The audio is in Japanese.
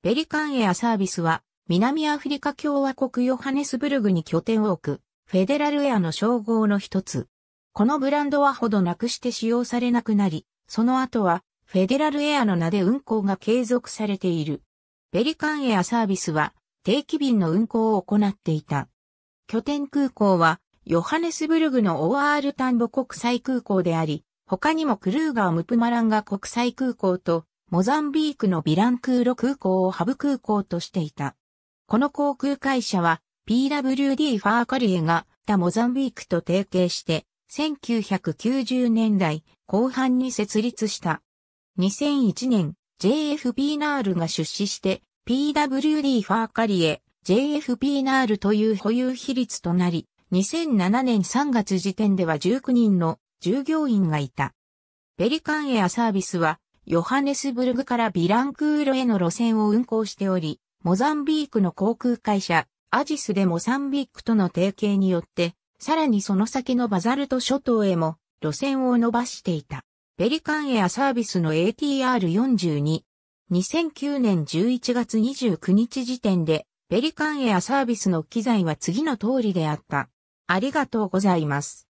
ペリカンエアサービスは、南アフリカ共和国ヨハネスブルグに拠点を置く、フェデラルエアの称号の一つ。このブランドはほどなくして使用されなくなり、その後は、フェデラルエアの名で運航が継続されている。ペリカンエアサービスは、定期便の運航を行っていた。拠点空港は、ヨハネスブルグの OR タンボ国際空港であり、他にもクルーガームプマランガ国際空港と、モザンビークのビランクーロ空港をハブ空港としていた。この航空会社は PWD ファーカリエが他モザンビークと提携して1990年代後半に設立した。2001年 JFP ナールが出資して PWD ファーカリエ JFP ナールという保有比率となり2007年3月時点では19人の従業員がいた。ペリカンエアサービスはヨハネスブルグからビランクールへの路線を運行しており、モザンビークの航空会社、アジスでモザンビークとの提携によって、さらにその先のバザルト諸島へも路線を伸ばしていた。ペリカンエアサービスの ATR42。2009年11月29日時点で、ペリカンエアサービスの機材は次の通りであった。ありがとうございます。